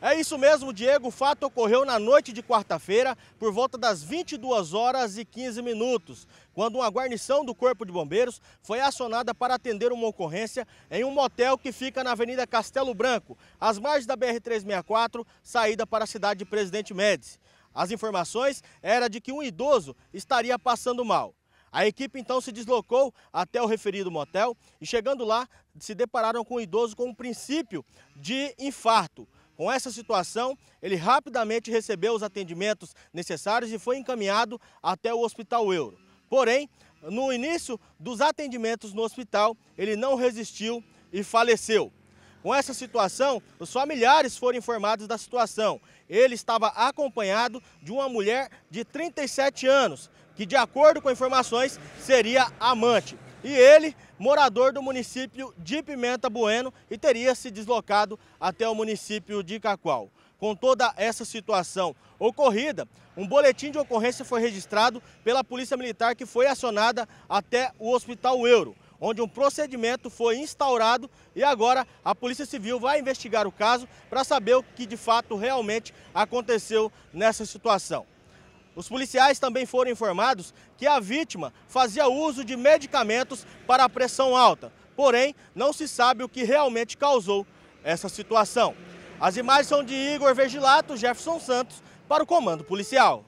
É isso mesmo, Diego. O fato ocorreu na noite de quarta-feira, por volta das 22 horas e 15 minutos, quando uma guarnição do Corpo de Bombeiros foi acionada para atender uma ocorrência em um motel que fica na Avenida Castelo Branco, às margens da BR-364, saída para a cidade de Presidente Médici. As informações eram de que um idoso estaria passando mal. A equipe então se deslocou até o referido motel e chegando lá se depararam com um idoso com um princípio de infarto. Com essa situação, ele rapidamente recebeu os atendimentos necessários e foi encaminhado até o Hospital Euro. Porém, no início dos atendimentos no hospital, ele não resistiu e faleceu. Com essa situação, os familiares foram informados da situação. Ele estava acompanhado de uma mulher de 37 anos, que, de acordo com informações, seria amante. E ele morador do município de Pimenta Bueno e teria se deslocado até o município de Cacoal. Com toda essa situação ocorrida, um boletim de ocorrência foi registrado pela Polícia Militar que foi acionada até o Hospital Euro, onde um procedimento foi instaurado e agora a Polícia Civil vai investigar o caso para saber o que de fato realmente aconteceu nessa situação. Os policiais também foram informados que a vítima fazia uso de medicamentos para a pressão alta, porém não se sabe o que realmente causou essa situação. As imagens são de Igor Vergilato, Jefferson Santos, para o Comando Policial.